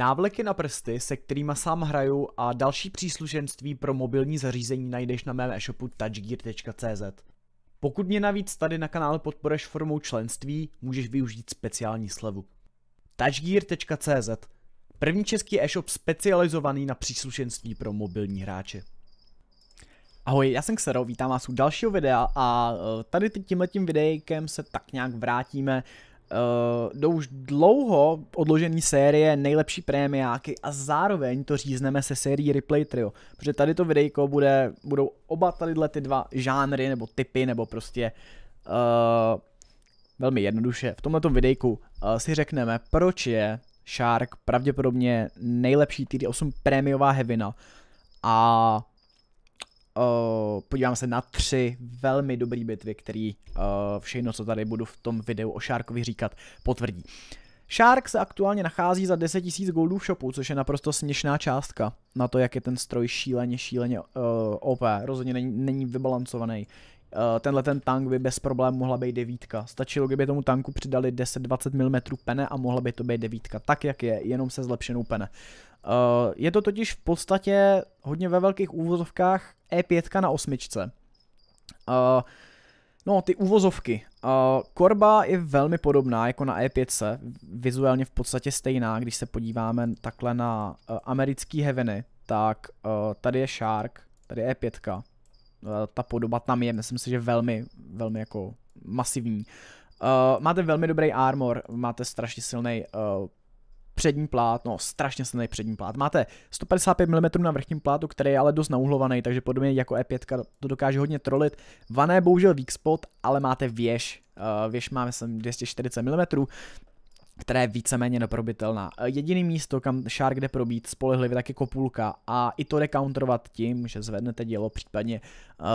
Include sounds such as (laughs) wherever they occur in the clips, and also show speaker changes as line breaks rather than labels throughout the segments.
Návleky na prsty, se kterými sám hraju a další příslušenství pro mobilní zařízení najdeš na mém e-shopu touchgear.cz. Pokud mě navíc tady na kanále podporeš formou členství, můžeš využít speciální slevu. touchgear.cz První český e-shop specializovaný na příslušenství pro mobilní hráče. Ahoj, já jsem Xero, vítám vás u dalšího videa a e, tady tímhletím videjkem se tak nějak vrátíme Eh, jdou už dlouho odložený série nejlepší prémiáky a zároveň to řízneme se sérií Replay Trio, protože tady to videjko bude, budou oba tadyhle ty dva žánry nebo typy nebo prostě uh, velmi jednoduše. V tomto videjku uh, si řekneme, proč je Shark pravděpodobně nejlepší TD8 prémiová hevina a Eh, podívám se na tři velmi dobré bitvy, který uh, všechno, co tady budu v tom videu o šárkovi říkat, potvrdí. Shark se aktuálně nachází za 10 000 goldů v shopu, což je naprosto směšná částka na to, jak je ten stroj šíleně, šíleně uh, eh, OP. Rozhodně není, není vybalancovaný. Eh, tenhle ten tank by bez problémů mohla být devítka. Stačilo, kdyby tomu tanku přidali 10-20 mm pene a mohla by to být devítka, tak jak je, jenom se zlepšenou pene. Eh, je to totiž v podstatě hodně ve velkých úvozovkách E5 na osmičce. Eh, no, ty úvozovky. Korba je velmi podobná jako na E5, vizuálně v podstatě stejná, když se podíváme takhle na americký heaveny, tak tady je Shark, tady je E5, Eh, ta podoba tam je, myslím si, že velmi, velmi jako masivní. Uh, máte velmi dobrý armor, máte strašně silný uh, eh, přední plát, no strašně silný přední plát. Máte 155 mm na vrchním plátu, který je ale dost nauhlovaný, takže podobně jako E5 to dokáže hodně trolit. Vané bohužel weak spot, ale máte věž, uh, věž máme sem 240 mm, která je víceméně neprobitelná. E, jediný místo, kam Shark jde probít spolehlivě, tak jako kopulka a i to jde counterovat tím, že zvednete dělo, případně uh,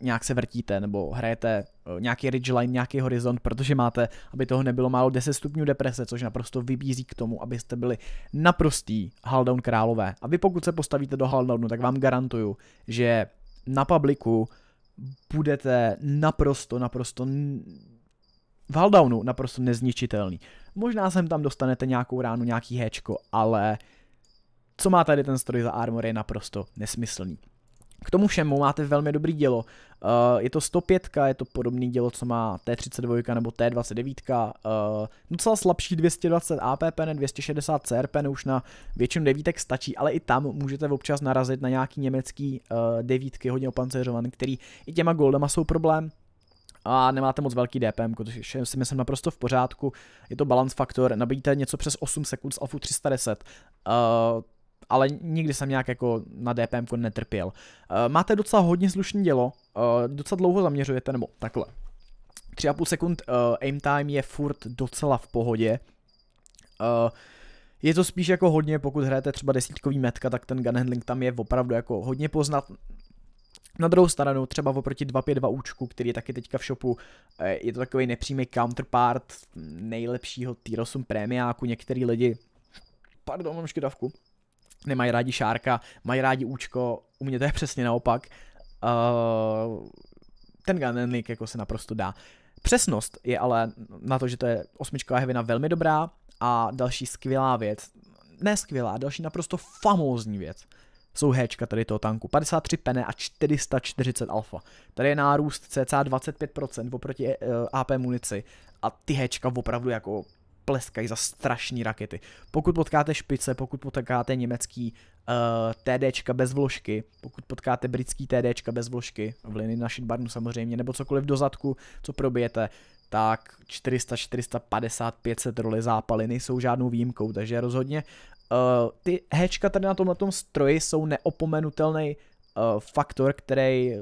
nějak se vrtíte nebo hrajete uh, nějaký ridgeline, nějaký horizont, protože máte, aby toho nebylo málo 10 stupňů deprese, což naprosto vybízí k tomu, abyste byli naprostý Haldown králové. A vy pokud se postavíte do Haldownu, tak vám garantuju, že na publiku budete naprosto, naprosto v Haldownu naprosto nezničitelný. Možná sem tam dostanete nějakou ránu, nějaký héčko, ale co má tady ten stroj za armor je naprosto nesmyslný. K tomu všemu máte velmi dobrý dělo. Eh, je to 105, je to podobný dělo, co má T32 nebo T29. Eh, docela slabší 220 APP, ne 260 CRP, ne už na většinu devítek stačí, ale i tam můžete občas narazit na nějaký německý eh, devítky, hodně opancerovaný, který i těma goldama jsou problém a nemáte moc velký DPM, což si myslím naprosto v pořádku. Je to balance faktor, nabíjíte něco přes 8 sekund z Alfu 310. Uh, eh, ale nikdy jsem nějak jako na DPM netrpěl. Uh, máte docela hodně slušné dělo, uh, docela dlouho zaměřujete, nebo takhle. 3,5 sekund uh, aim time je furt docela v pohodě. Uh, je to spíš jako hodně, pokud hrajete třeba desítkový metka, tak ten gun handling tam je opravdu jako hodně poznat. Na druhou stranu třeba oproti 252 účku, který je taky teďka v shopu, eh, je to takový nepřímý counterpart nejlepšího tier 8 prémiáku. Některý lidi, pardon, mám škodavku, nemají rádi šárka, mají rádi účko, u mě to je přesně naopak. Uh, ten Gun jako se naprosto dá. Přesnost je ale na to, že to je osmičková hevina velmi dobrá a další skvělá věc, ne skvělá, další naprosto famózní věc jsou Hčka tady toho tanku. 53 pene a 440 alfa. Tady je nárůst cca 25% oproti eh, AP munici a ty Hčka opravdu jako pleskají za strašní rakety. Pokud potkáte špice, pokud potkáte německý uh, eh, TDčka bez vložky, pokud potkáte britský TDčka bez vložky, v linii na barnu samozřejmě, nebo cokoliv do zadku, co probijete, tak 400, 450, 500 roli zápaly nejsou žádnou výjimkou, takže rozhodně Eh, ty hečka tady na tomhle tom stroji jsou neopomenutelný uh, faktor, který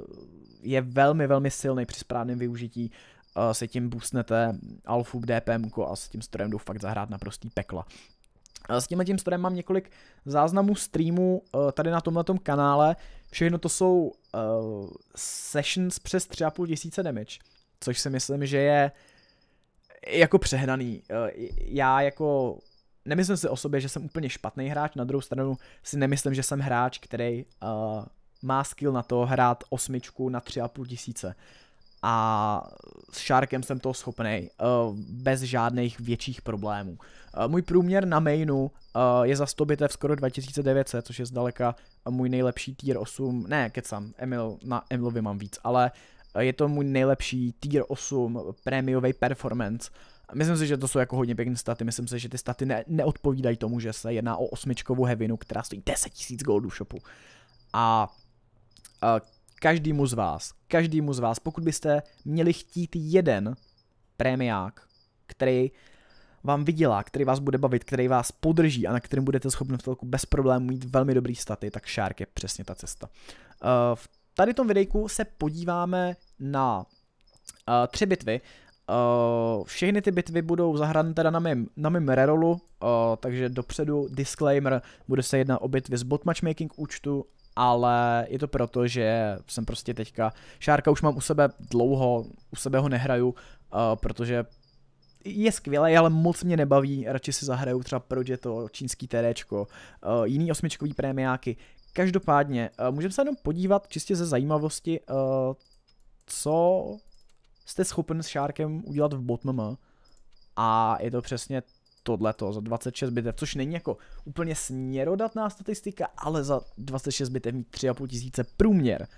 je velmi, velmi silný při správném využití. Uh, eh, se tím boostnete alfu DPM a s tím strojem jdou fakt zahrát naprostý pekla. S tímhle tím strojem mám několik záznamů streamů tady na tomhle kanále. Všechno to jsou uh, sessions přes 3,5 tisíce damage, což si myslím, že je jako přehnaný. Já jako nemyslím si o sobě, že jsem úplně špatný hráč, na druhou stranu si nemyslím, že jsem hráč, který uh, má skill na to hrát osmičku na tři a půl tisíce. A s Sharkem jsem toho schopný, uh, bez žádných větších problémů. Uh, můj průměr na mainu uh, je za 100 bitev skoro 2900, což je zdaleka můj nejlepší tier 8, ne, kecam, Emil, na Emilovi mám víc, ale je to můj nejlepší tier 8 prémiový performance. Uh, Myslím si, že to jsou jako hodně pěkné staty. Myslím si, že ty staty ne, neodpovídají tomu, že se jedná o osmičkovou hevinu, která stojí 10 000 goldů v shopu. A, a každému z vás, každému z vás, pokud byste měli chtít jeden prémiák, který vám vydělá, který vás bude bavit, který vás podrží a na kterém budete schopni v celku bez problémů mít velmi dobrý staty, tak Shark je přesně ta cesta. Eh, v tady tom videjku se podíváme na eh, tři bitvy, Uh, všechny ty bitvy budou zahrané teda na mém, na mém rerolu, uh, takže dopředu disclaimer, bude se jednat o bitvy z bot matchmaking účtu, ale je to proto, že jsem prostě teďka, Šárka už mám u sebe dlouho, u sebe ho nehraju, uh, protože je skvělý, ale moc mě nebaví, radši si zahraju třeba proč je to čínský TDčko, uh, jiný osmičkový prémiáky. Každopádně, uh, můžeme se jenom podívat čistě ze zajímavosti, uh, co jste schopen s šárkem udělat v botmm a je to přesně tohleto za 26 bitev, což není jako úplně směrodatná statistika, ale za 26 bitev mít 3,5 tisíce průměr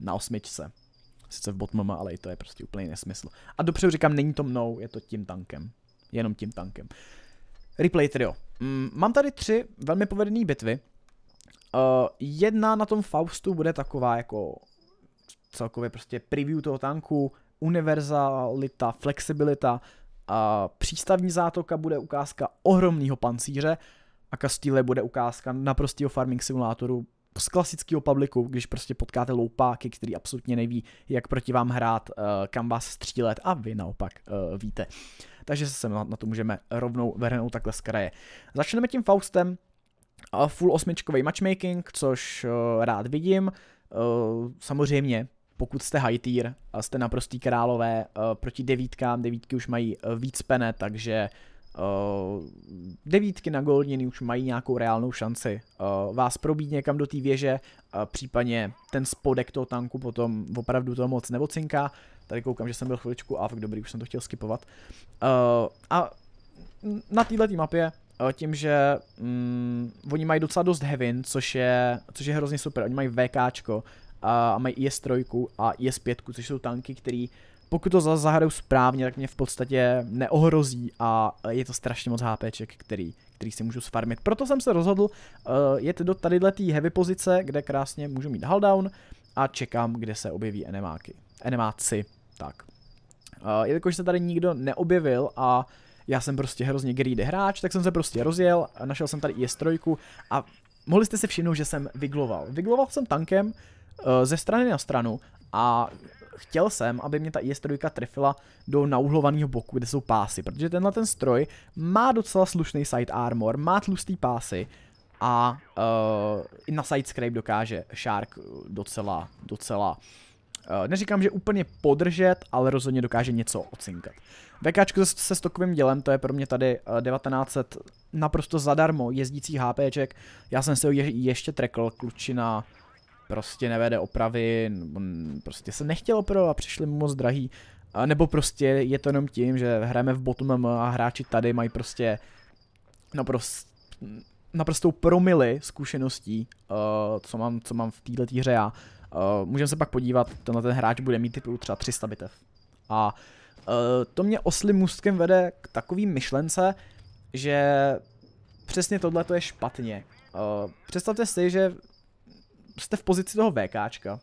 na osmičce. Sice v botmama, ale i to je prostě úplně nesmysl. A dopředu říkám, není to mnou, je to tím tankem. Jenom tím tankem. Replay trio. Mm, mám tady tři velmi povedené bitvy. Uh, jedna na tom Faustu bude taková jako celkově prostě preview toho tanku, univerzalita, flexibilita, a přístavní zátoka bude ukázka ohromného pancíře a Castile bude ukázka naprostého farming simulátoru z klasického publiku, když prostě potkáte loupáky, který absolutně neví, jak proti vám hrát, eh, kam vás střílet a vy naopak eh, víte. Takže se na, na to můžeme rovnou vrhnout takhle z kraje. Začneme tím Faustem, eh, full osmičkový matchmaking, což rád vidím. Samozřejmě pokud jste high tier jste naprostý králové, eh, proti devítkám, devítky už mají eh, víc pene, takže eh, devítky na goldiny už mají nějakou reálnou šanci vás probít někam do té věže, případně ten spodek toho tanku potom opravdu to moc nevocinká. Tady koukám, že jsem byl chviličku fakt dobrý, už jsem to chtěl skipovat. A na této mapě tím, že mm, oni mají docela dost heaven, což je, což je hrozně super. Oni mají VKčko, a mají IS-3 a IS-5, což jsou tanky, který pokud to zahrajou správně, tak mě v podstatě neohrozí a je to strašně moc HPček, který, který si můžu sfarmit. Proto jsem se rozhodl uh, jet do tadyhle té heavy pozice, kde krásně můžu mít haldown a čekám, kde se objeví enemáky. Enemáci, tak. Uh, jelikož se tady nikdo neobjevil a já jsem prostě hrozně greedy hráč, tak jsem se prostě rozjel, našel jsem tady IS-3 a mohli jste se všimnout, že jsem vygloval. Vygloval jsem tankem, Eh, ze strany na stranu a chtěl jsem, aby mě ta IS-3 e trefila do nauhlovaného boku, kde jsou pásy, protože tenhle ten stroj má docela slušný side armor, má tlustý pásy a uh, i na side scrape dokáže Shark docela, docela uh, Neříkám, že úplně podržet, ale rozhodně dokáže něco ocinkat. VKčko se, se stokovým dělem, to je pro mě tady uh, 1900 naprosto zadarmo jezdící HPček. Já jsem se ho je, ještě trekl, klučina prostě nevede opravy, prostě se nechtělo pro a přišli mu moc drahý. A nebo prostě je to jenom tím, že hrajeme v bottom a hráči tady mají prostě naprost, naprostou promily zkušeností, uh, co, mám, co mám v této hře já. Uh, můžeme se pak podívat, tenhle ten hráč bude mít typu třeba 300 bitev. A uh, to mě oslým můstkem vede k takovým myšlence, že přesně tohle to je špatně. Uh, představte si, že jste v pozici toho VKčka.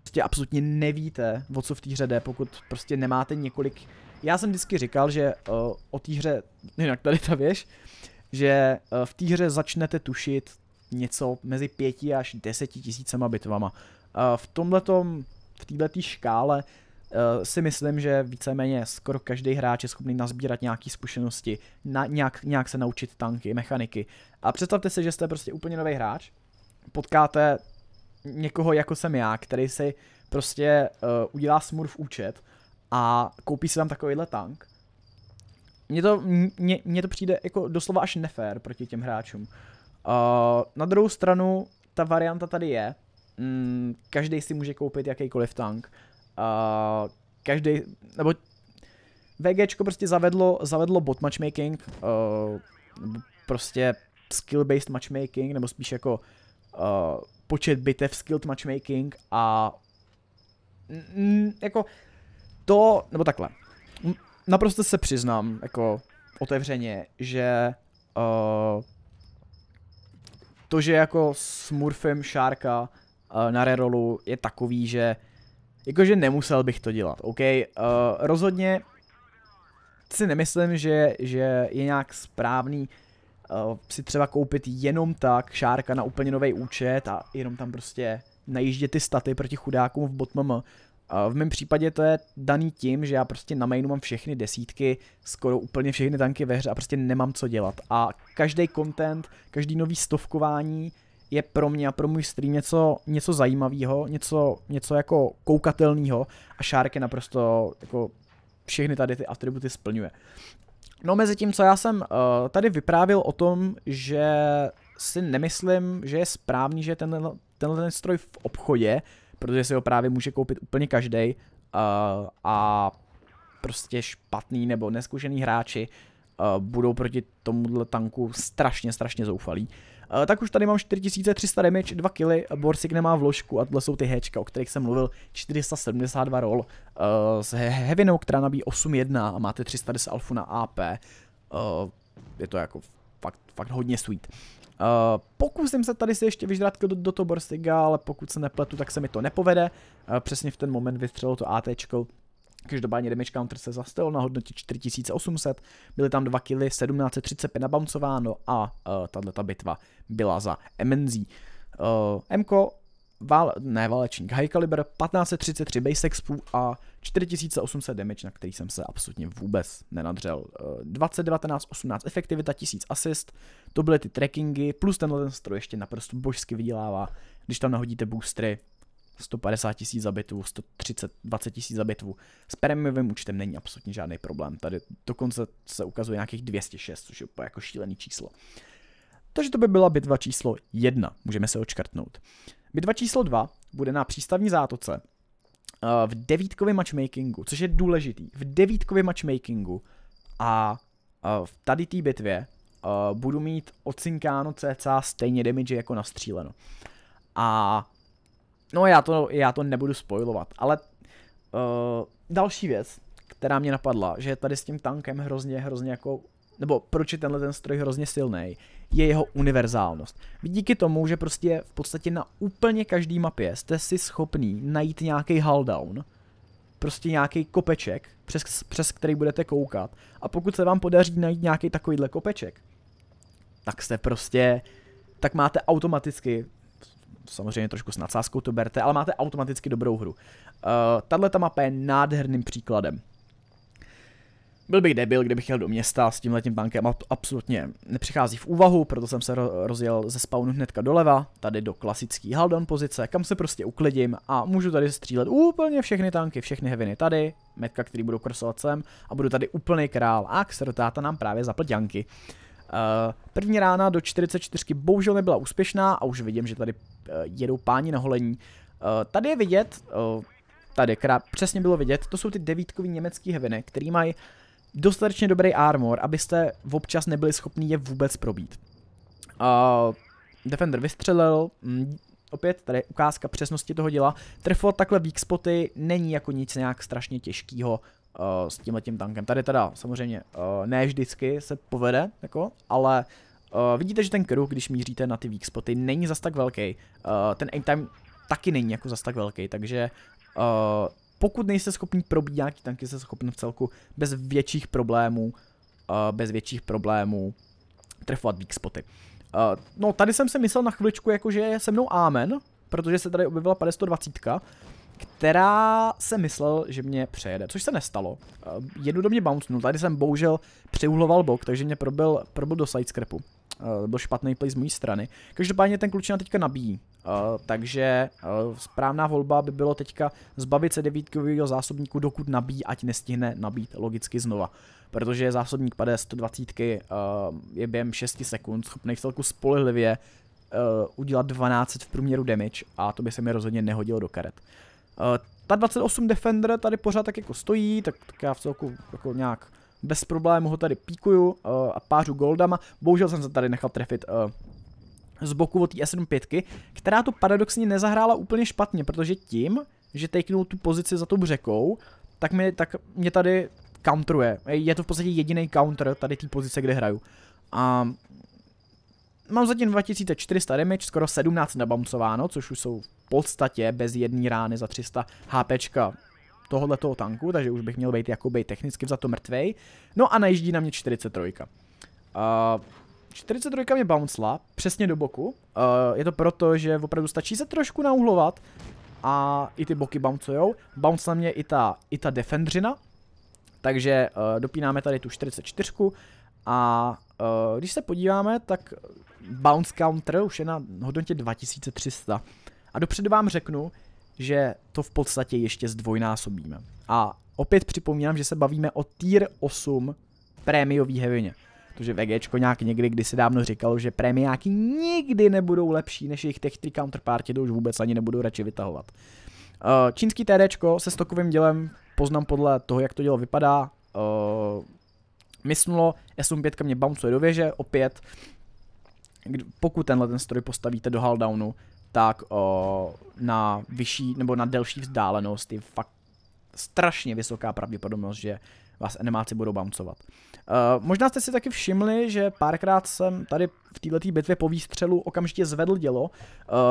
Prostě absolutně nevíte, o co v té hře jde, pokud prostě nemáte několik... Já jsem vždycky říkal, že uh, o té hře, jinak tady ta věž, že uh, v té hře začnete tušit něco mezi pěti až deseti tisícema bitvama. Uh, v tomhletom, v této škále uh, si myslím, že víceméně skoro každý hráč je schopný nazbírat nějaké zkušenosti, na, nějak, nějak se naučit tanky, mechaniky. A představte si, že jste prostě úplně nový hráč potkáte někoho jako jsem já, který si prostě uh, udělá smurf účet a koupí si tam takovýhle tank. Mně to, mě, mě to přijde jako doslova až nefér proti těm hráčům. Uh, na druhou stranu, ta varianta tady je. Mm, každý si může koupit jakýkoliv tank. Uh, eh, každý, nebo VGčko prostě zavedlo, zavedlo bot matchmaking, uh, prostě skill-based matchmaking, nebo spíš jako uh, počet bitev, skilled matchmaking a jako to, nebo takhle. Naprosto se přiznám, jako otevřeně, že uh, to, že jako s Šárka uh, na rerolu je takový, že jakože nemusel bych to dělat, OK? Uh, rozhodně si nemyslím, že, že je nějak správný uh, si třeba koupit jenom tak šárka na úplně nový účet a jenom tam prostě najíždět ty staty proti chudákům v botmm. Uh, eh, v mém případě to je daný tím, že já prostě na mainu mám všechny desítky, skoro úplně všechny tanky ve hře a prostě nemám co dělat. A každý content, každý nový stovkování je pro mě a pro můj stream něco, něco zajímavého, něco, něco jako koukatelného a šárky naprosto jako všechny tady ty atributy splňuje. No mezi tím, co já jsem uh, tady vyprávil o tom, že si nemyslím, že je správný, že tenhle, tenhle ten stroj v obchodě, protože si ho právě může koupit úplně každý uh, eh, a prostě špatný nebo neskušený hráči uh, budou proti tomuhle tanku strašně, strašně zoufalí. Uh, Eh, tak už tady mám 4300 damage, 2 killy, eh, Borsig nemá vložku a tohle jsou ty hečka, o kterých jsem mluvil, 472 roll uh, s hevinou, která nabíjí 8.1 a máte 310 alfu na AP. Uh, je to jako fakt, fakt hodně sweet. Uh, pokusím se tady si ještě vyžrat do, do toho Borsiga, ale pokud se nepletu, tak se mi to nepovede. Uh, přesně v ten moment vystřelilo to ATčko Každopádně damage counter se zastavil na hodnotě 4800, byly tam dva kily, 1735 nabouncováno a uh, eh, tato bitva byla za MNZ. Uh, eh, Mko, vál, ne válečník, high caliber, 1533 base expu a 4800 damage, na který jsem se absolutně vůbec nenadřel. Uh, 2019, 18 efektivita, 1000 assist, to byly ty trackingy, plus tenhle ten stroj ještě naprosto božsky vydělává, když tam nahodíte boostry, 150 tisíc za bitvu, 130, 20 tisíc za bitvu. S premiovým účtem není absolutně žádný problém. Tady dokonce se ukazuje nějakých 206, což je úplně jako šílený číslo. Takže to by byla bitva číslo 1, můžeme se očkrtnout. Bitva číslo 2 bude na přístavní zátoce eh, v devítkově matchmakingu, což je důležitý. V devítkově matchmakingu a eh, v tady té bitvě eh, budu mít ocinkáno cca stejně damage jako nastříleno. A No já to, já to nebudu spojovat, ale uh, další věc, která mě napadla, že tady s tím tankem hrozně, hrozně jako, nebo proč je tenhle ten stroj hrozně silný, je jeho univerzálnost. Díky tomu, že prostě v podstatě na úplně každý mapě jste si schopný najít nějaký haldown, prostě nějaký kopeček, přes, přes který budete koukat. A pokud se vám podaří najít nějaký takovýhle kopeček, tak jste prostě, tak máte automaticky samozřejmě trošku s nadsázkou to berte, ale máte automaticky dobrou hru. Uh, eh, Tahle ta mapa je nádherným příkladem. Byl bych debil, kdybych jel do města s tímhletím tankem, absolutně nepřichází v úvahu, proto jsem se rozjel ze spawnu hnedka doleva, tady do klasický haldon pozice, kam se prostě uklidím a můžu tady střílet úplně všechny tanky, všechny heviny tady, metka, který budou krosovat sem a budu tady úplný král a Xertáta nám právě zapl janky. Uh, Eh, první rána do 44 bohužel nebyla úspěšná a už vidím, že tady uh, jedou páni na holení. Uh, tady je vidět, tady krá, přesně bylo vidět, to jsou ty devítkový německý heviny, který mají dostatečně dobrý armor, abyste občas nebyli schopni je vůbec probít. Uh, Defender vystřelil, mm, opět tady ukázka přesnosti toho děla. Trefovat takhle weak spoty není jako nic nějak strašně těžkého Eh, s tímhle tím tankem. Tady teda samozřejmě uh, ne vždycky se povede, jako, ale uh, vidíte, že ten kruh, když míříte na ty weak spoty, není zas tak velký. Uh, ten aim time taky není jako zas tak velký, takže uh, pokud nejste schopni probít nějaký tanky, jste schopni v celku bez větších problémů, uh, bez větších problémů trefovat weak spoty. Uh, no tady jsem si myslel na chviličku, jakože je se mnou Amen, protože se tady objevila 520, která se myslel, že mě přejede, což se nestalo. Eh, Jednu do mě bouncnul, tady jsem bohužel přeuhloval bok, takže mě probil, probil do sidescrapu. Uh, byl špatný play z mojí strany. Každopádně ten klučina teďka nabíjí, uh, takže uh, správná volba by bylo teďka zbavit se devítkového zásobníku, dokud nabíjí, ať nestihne nabít logicky znova. Protože zásobník pade 120 je během 6 sekund schopný v celku spolehlivě udělat 12 v průměru damage a to by se mi rozhodně nehodilo do karet. Eh, ta 28 Defender tady pořád tak jako stojí, tak, tak já v celku jako nějak bez problému ho tady píkuju uh, a pářu goldama. Bohužel jsem se tady nechal trefit uh, z boku od té s 5 která to paradoxně nezahrála úplně špatně, protože tím, že takenul tu pozici za tou řekou, tak mě, tak mě tady counteruje. Je to v podstatě jediný counter tady té pozice, kde hraju. A Mám zatím 2400 damage, skoro 17 nabamcováno, což už jsou v podstatě bez jedné rány za 300 HP tohohle toho tanku, takže už bych měl být jakoby technicky za to mrtvej. No a najíždí na mě 43. Uh, 43 mě bouncela přesně do boku. Uh, je to proto, že opravdu stačí se trošku nauhlovat a i ty boky bouncujou. Bounce na mě i ta, i ta defendřina, takže uh, dopínáme tady tu 44 a Uh, když se podíváme, tak bounce counter už je na hodnotě 2300. A dopředu vám řeknu, že to v podstatě ještě zdvojnásobíme. A opět připomínám, že se bavíme o tier 8 prémiový hevině. Protože VGčko nějak někdy kdysi dávno říkalo, že prémiáky nikdy nebudou lepší než jejich tech 3 counterparty, to už vůbec ani nebudou radši vytahovat. Eh, čínský TDčko se stokovým dělem poznám podle toho, jak to dělo vypadá. Eh, Mysnulo, sm 5 mě bouncuje do věže, opět. Pokud tenhle ten stroj postavíte do haldownu, tak o, na vyšší nebo na delší vzdálenost je fakt strašně vysoká pravděpodobnost, že vás animáci budou bouncovat. Uh, možná jste si taky všimli, že párkrát jsem tady v této bitvě po výstřelu okamžitě zvedl dělo. Uh,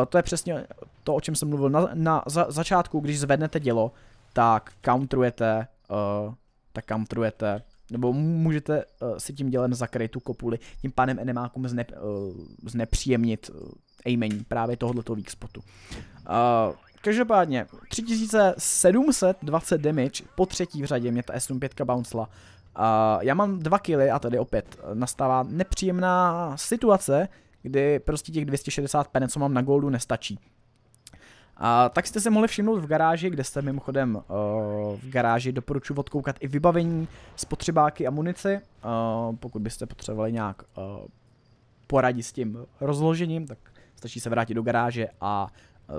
to je přesně to, o čem jsem mluvil na, na za, začátku, když zvednete dělo, tak counterujete, uh, tak counterujete nebo můžete uh, si tím dělem zakryt tu kopuli, tím pádem enemákům zne, uh, eh, znepříjemnit uh, eh, aimení právě tohoto weak spotu. Uh, každopádně 3720 damage po třetí v řadě mě ta S5 bouncela. Uh, já mám dva killy a tady opět nastává nepříjemná situace, kdy prostě těch 260 pene, co mám na goldu, nestačí. A tak jste se mohli všimnout v garáži, kde jste mimochodem uh, v garáži doporučuji odkoukat i vybavení, spotřebáky a munici. Uh, pokud byste potřebovali nějak uh, poradit s tím rozložením, tak stačí se vrátit do garáže a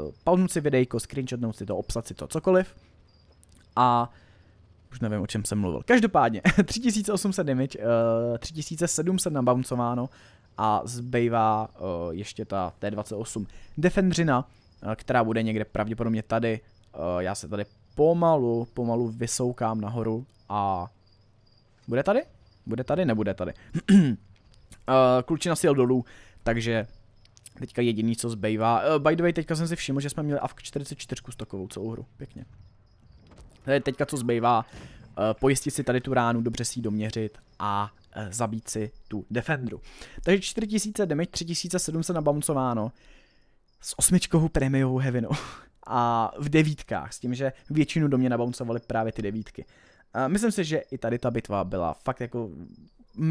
uh, pauznout si videjko, screenshotnout si to, obsat si to, cokoliv. A už nevím, o čem jsem mluvil. Každopádně, 3800 damage, uh, 3700 nabouncováno a zbývá uh, ještě ta T28 defendřina, Eh, která bude někde pravděpodobně tady. Eh, já se tady pomalu, pomalu vysoukám nahoru a... Bude tady? Bude tady? Nebude tady. (clears throat) Eh, klučina si jel dolů, takže teďka jediný, co zbývá. By the way, teďka jsem si všiml, že jsme měli AVK 44 stokovou celou hru. Pěkně. Teďka co zbývá, pojistit si tady tu ránu, dobře si ji doměřit a zabít si tu Defendru. Takže 4000 damage, 3700 nabamcováno s osmičkovou prémiovou hevinou. (laughs) A v devítkách, s tím, že většinu do mě nabouncovaly právě ty devítky. A myslím si, že i tady ta bitva byla fakt jako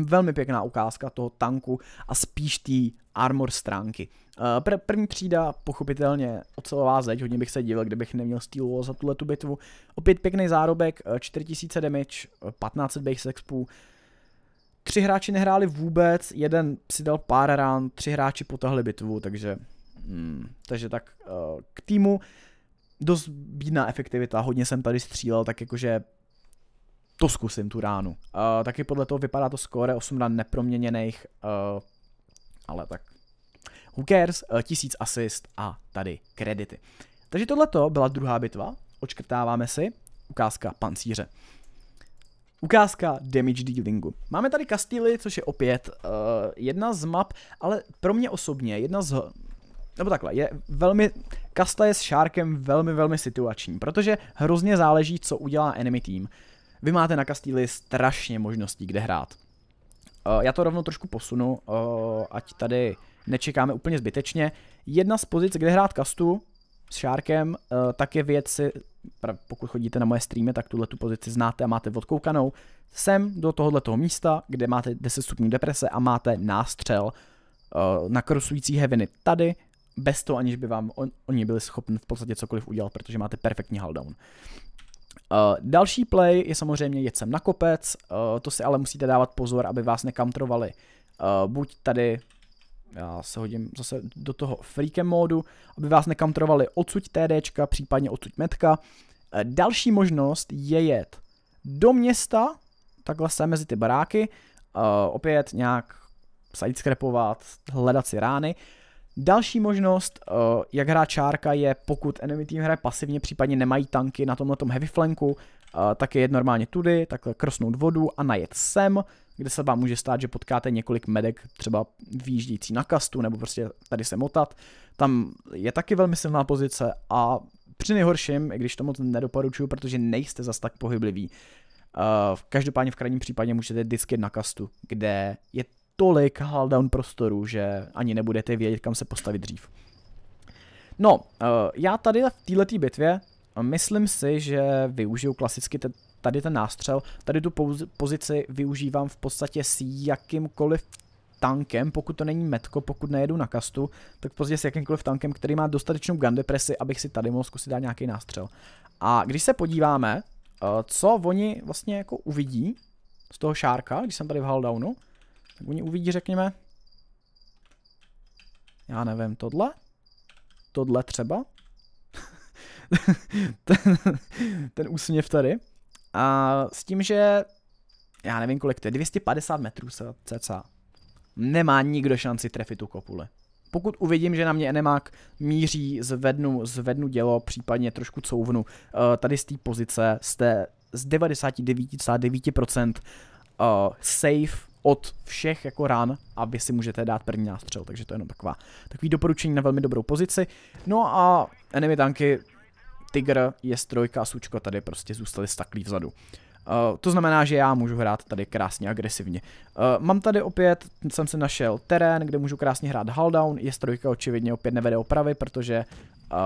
velmi pěkná ukázka toho tanku a spíš té armor stránky. Pr- první třída, pochopitelně ocelová zeď, hodně bych se divil, kdybych neměl steel wall za tuhle tu bitvu. Opět pěkný zárobek, 4000 e, damage, 1500 e, base expů. Tři hráči nehráli vůbec, jeden si dal pár rán, tři hráči potahli bitvu, takže Hmm. Takže tak uh, k týmu dost bídná efektivita, hodně jsem tady střílel, tak jakože to zkusím tu ránu. Uh, taky podle toho vypadá to skóre 8 ran neproměněných, uh, ale tak who cares, uh, tisíc asist a tady kredity. Takže to byla druhá bitva, očkrtáváme si, ukázka pancíře. Ukázka damage dealingu. Máme tady Castily, což je opět uh, jedna z map, ale pro mě osobně jedna z nebo takhle, je velmi, kasta je s šárkem velmi, velmi situační, protože hrozně záleží, co udělá enemy team. Vy máte na kastýli strašně možností, kde hrát. Eh, já to rovnou trošku posunu, eh, ať tady nečekáme úplně zbytečně. Jedna z pozic, kde hrát kastu s šárkem, eh, tak je věci, pokud chodíte na moje streamy, tak tuhle tu pozici znáte a máte odkoukanou, sem do tohoto místa, kde máte 10 stupňů deprese a máte nástřel uh, nakrusující heviny tady, bez toho, aniž by vám on, oni byli schopni v podstatě cokoliv udělat, protože máte perfektní haldown. Uh, eh, další play je samozřejmě jet sem na kopec, uh, to si ale musíte dávat pozor, aby vás nekantrovali. Uh, eh, buď tady, já se hodím zase do toho freakem módu, aby vás nekantrovali odsuť TDčka, případně odsuť metka. Uh, další možnost je jet do města, takhle se mezi ty baráky, uh, opět nějak sidescrapovat, hledat si rány. Uh, Další možnost, eh, jak hrát čárka, je pokud enemy team hraje pasivně, případně nemají tanky na tomhle heavy flanku, eh, tak je jet normálně tudy, takhle krosnout vodu a najet sem, kde se vám může stát, že potkáte několik medek třeba výjíždící na kastu nebo prostě tady se motat. Tam je taky velmi silná pozice a při nejhorším, i když to moc nedoporučuju, protože nejste zas tak pohybliví, Uh, eh, každopádně v krajním případě můžete disky na kastu, kde je tolik halldown prostoru, že ani nebudete vědět, kam se postavit dřív. No, eh, já tady v této bitvě eh, myslím si, že využiju klasicky tady ten nástřel. Tady tu pozici využívám v podstatě s jakýmkoliv tankem, pokud to není metko, pokud nejedu na kastu, tak podstatě s jakýmkoliv tankem, který má dostatečnou gun depresi, abych si tady mohl zkusit dát nějaký nástřel. A když se podíváme, eh, co oni vlastně jako uvidí z toho šárka, když jsem tady v Halldownu, tak oni uvidí, řekněme. Já nevím, tohle? Tohle třeba? (laughs) ten, ten úsměv tady. A s tím, že já nevím, kolik to je, 250 metrů cca. Nemá nikdo šanci trefit tu kopuli. Pokud uvidím, že na mě enemák míří, zvednu, zvednu dělo, případně trošku couvnu eh, tady z té pozice, jste z 99,9% eh, safe od všech jako ran a vy si můžete dát první nástřel, takže to je jenom taková, takový doporučení na velmi dobrou pozici. No a enemy tanky Tigr, strojka a Sučko tady prostě zůstaly staklí vzadu. Uh, to znamená, že já můžu hrát tady krásně agresivně. Uh, mám tady opět, jsem si našel terén, kde můžu krásně hrát Je strojka očividně opět nevede opravy, protože uh,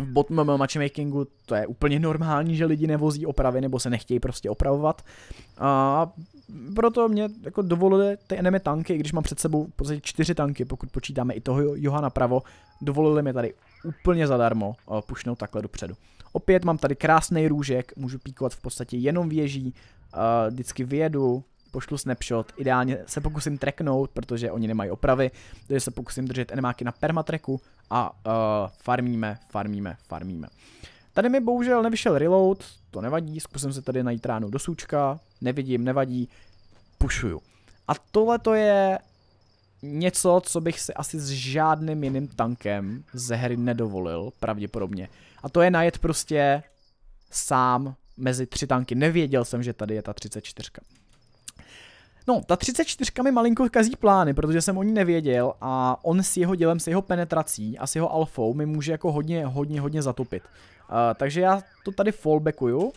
v bottom matchmakingu to je úplně normální, že lidi nevozí opravy nebo se nechtějí prostě opravovat. A proto mě jako dovolili ty enemy tanky, když mám před sebou v podstatě čtyři tanky, pokud počítáme i toho Johana pravo, dovolili mi tady úplně zadarmo pušnout takhle dopředu. Opět mám tady krásný růžek, můžu píkovat v podstatě jenom věží, vždycky vyjedu, pošlu snapshot, ideálně se pokusím tracknout, protože oni nemají opravy, takže se pokusím držet enemáky na permatreku a uh, farmíme, farmíme, farmíme. Tady mi bohužel nevyšel reload, to nevadí, zkusím se tady najít ránu do součka, nevidím, nevadí, pušuju. A tohle to je něco, co bych si asi s žádným jiným tankem ze hry nedovolil, pravděpodobně. A to je najet prostě sám mezi tři tanky. Nevěděl jsem, že tady je ta 34. No, ta 34 mi malinko kazí plány, protože jsem o ní nevěděl a on s jeho dělem, s jeho penetrací a s jeho alfou mi může jako hodně, hodně, hodně zatopit. Uh, takže já to tady fallbackuju. Uh,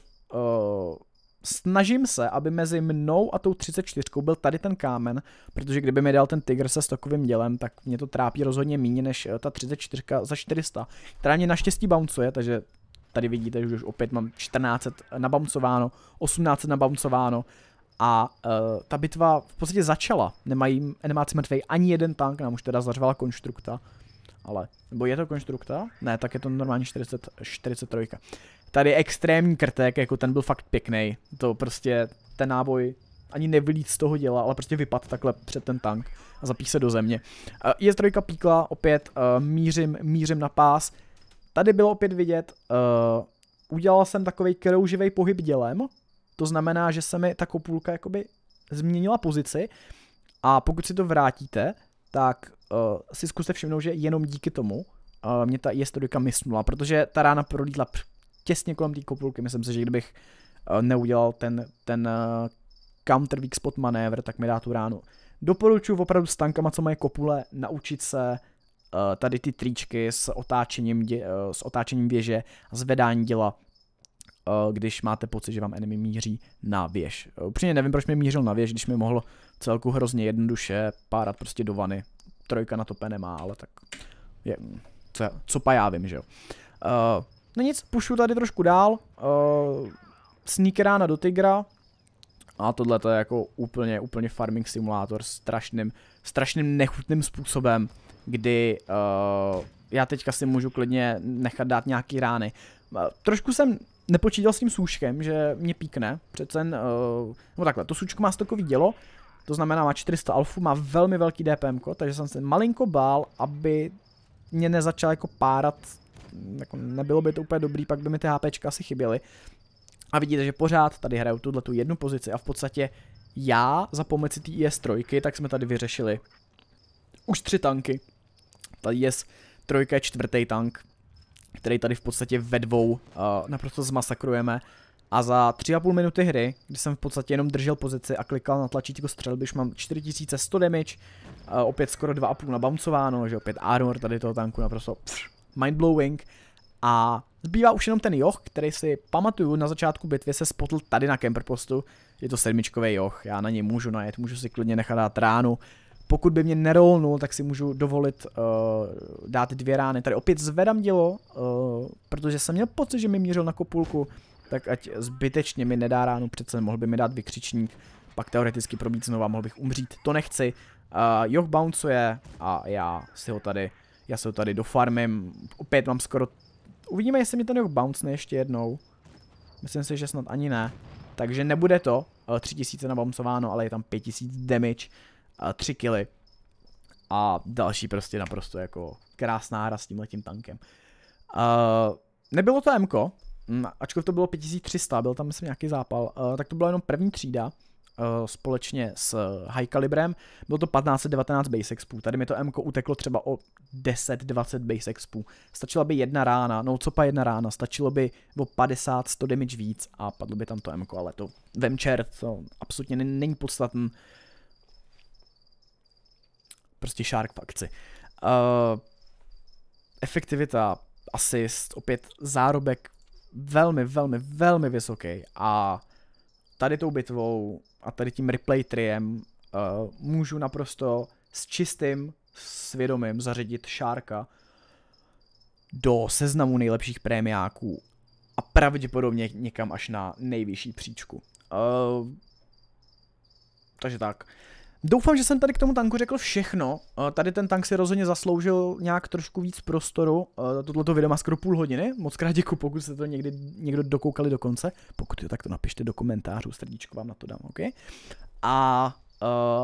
snažím se, aby mezi mnou a tou 34 byl tady ten kámen, protože kdyby mi dal ten Tiger se stokovým dělem, tak mě to trápí rozhodně méně než eh, ta 34 za 400, která mě naštěstí bouncuje, takže tady vidíte, že už opět mám 14 nabamcováno, 18 nabamcováno, a uh, ta bitva v podstatě začala. Nemají enemáci mrtvej ani jeden tank, nám už teda zařvala konstrukta. Ale, nebo je to konstrukta? Ne, tak je to normálně 40, 43. Tady je extrémní krtek, jako ten byl fakt pěkný. To prostě, ten náboj ani nevylít z toho děla, ale prostě vypad takhle před ten tank a zapí se do země. Uh, je trojka píkla, opět uh, mířím, mířím na pás. Tady bylo opět vidět, uh, udělal jsem takový krouživý pohyb dělem, to znamená, že se mi ta kopulka jakoby změnila pozici a pokud si to vrátíte, tak uh, si zkuste všimnout, že jenom díky tomu uh, mě ta is mysnula, protože ta rána prolítla těsně kolem té kopulky. Myslím si, že kdybych uh, neudělal ten, ten uh, counter weak spot manévr, tak mi dá tu ránu. Doporučuji opravdu s tankama, co mají kopule, naučit se uh, tady ty tričky s otáčením, dě, uh, s otáčením věže a zvedání děla Eh, když máte pocit, že vám enemy míří na věž. Eh, upřímně nevím, proč mi mířil na věž, když mi mohl celku hrozně jednoduše párat prostě do vany. Trojka na to tope nemá, ale tak je, co, co pa já vím, že jo. Uh, no nic, pušu tady trošku dál. Uh, sneak rána do Tigra. A tohle to je jako úplně, úplně farming simulátor strašným, strašným nechutným způsobem, kdy uh, já teďka si můžu klidně nechat dát nějaký rány. Trošku jsem nepočítal s tím sůškem, že mě píkne. Přece jen, uh, no takhle, to sůčko má stokový dělo, to znamená má 400 alfu, má velmi velký DPM, takže jsem se malinko bál, aby mě nezačal jako párat, jako nebylo by to úplně dobrý, pak by mi ty HPčka asi chyběly. A vidíte, že pořád tady hraju tuhle tu jednu pozici a v podstatě já za pomoci té IS-3, tak jsme tady vyřešili už tři tanky. Tady IS-3 je čtvrtý tank, který tady v podstatě ve dvou uh, naprosto zmasakrujeme. A za tři a půl minuty hry, kdy jsem v podstatě jenom držel pozici a klikal na tlačítko střelby, už mám 4100 damage, uh, opět skoro 2,5 nabamcováno, že opět armor tady toho tanku naprosto pff, mindblowing. A zbývá už jenom ten joch, který si pamatuju na začátku bitvy se spotl tady na camperpostu. Je to sedmičkový joch, já na něj můžu najet, můžu si klidně nechat dát ránu. Pokud by mě nerolnul, tak si můžu dovolit uh, dát dvě rány. Tady opět zvedám dělo, uh, protože jsem měl pocit, že mi mířil na kopulku, tak ať zbytečně mi nedá ránu, přece mohl by mi dát vykřičník, pak teoreticky probít a mohl bych umřít, to nechci. Uh, Joch bouncuje a já si ho tady, já se ho tady dofarmím, opět mám skoro, uvidíme jestli mi ten Joch bounce ještě jednou. Myslím si, že snad ani ne. Takže nebude to 3000 nabomcováno, ale je tam 5000 damage a 3 kily. A další prostě naprosto jako krásná hra s tímhletím tankem. Uh, nebylo to Mko, mm, ačkoliv to bylo 5300, byl tam myslím nějaký zápal, uh, tak to byla jenom první třída uh, společně s eh, High Calibrem. Bylo to 1519 base expů. Tady mi to MK uteklo třeba o 10-20 base expů. Stačila by jedna rána, no co pa jedna rána, stačilo by o 50-100 damage víc a padlo by tam to MK, ale to vemčer, to absolutně není podstatný prostě Shark v akci. Uh, efektivita, assist, opět zárobek velmi, velmi, velmi vysoký a tady tou bitvou a tady tím replay triem uh, můžu naprosto s čistým svědomím zařadit Šárka do seznamu nejlepších prémiáků a pravděpodobně někam až na nejvyšší příčku. Uh, takže tak. Doufám, že jsem tady k tomu tanku řekl všechno. Eh, tady ten tank si rozhodně zasloužil nějak trošku víc prostoru. Eh, Toto video má skoro půl hodiny. Moc krát děkuji, pokud jste to někdy, někdo dokoukali do konce. Pokud jo, tak to napište do komentářů, srdíčko vám na to dám, OK? A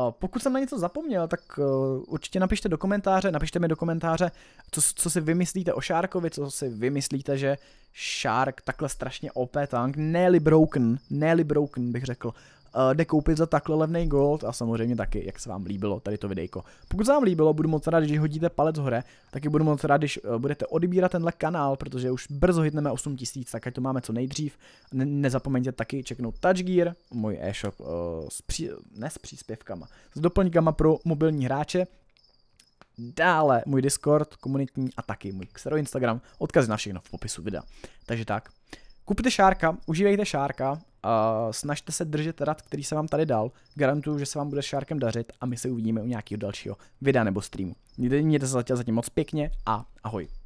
Uh, pokud jsem na něco zapomněl, tak uh, určitě napište do komentáře, napište mi do komentáře, co, co si vymyslíte o Šárkovi, co si vymyslíte, že Šárk takhle strašně OP tank, ne-li broken, ne-li broken bych řekl, uh, jde koupit za takhle levný gold a samozřejmě taky, jak se vám líbilo tady to videjko. Pokud se vám líbilo, budu moc rád, když hodíte palec hore, taky budu moc rád, když uh, budete odbírat tenhle kanál, protože už brzo hitneme 8000, tak ať to máme co nejdřív. Ne- nezapomeňte taky čeknout Touchgear, můj e-shop uh, s pří- ne s příspěvkama, s doplňkama pro mobilní hráče, dále můj Discord komunitní a taky můj Xero Instagram, odkazy na všechno v popisu videa. Takže tak, Kupte šárka, užívejte šárka, a snažte se držet rad, který se vám tady dal. Garantuju, že se vám bude s šárkem dařit a my se uvidíme u nějakého dalšího videa nebo streamu. Mějte se zatím moc pěkně a ahoj.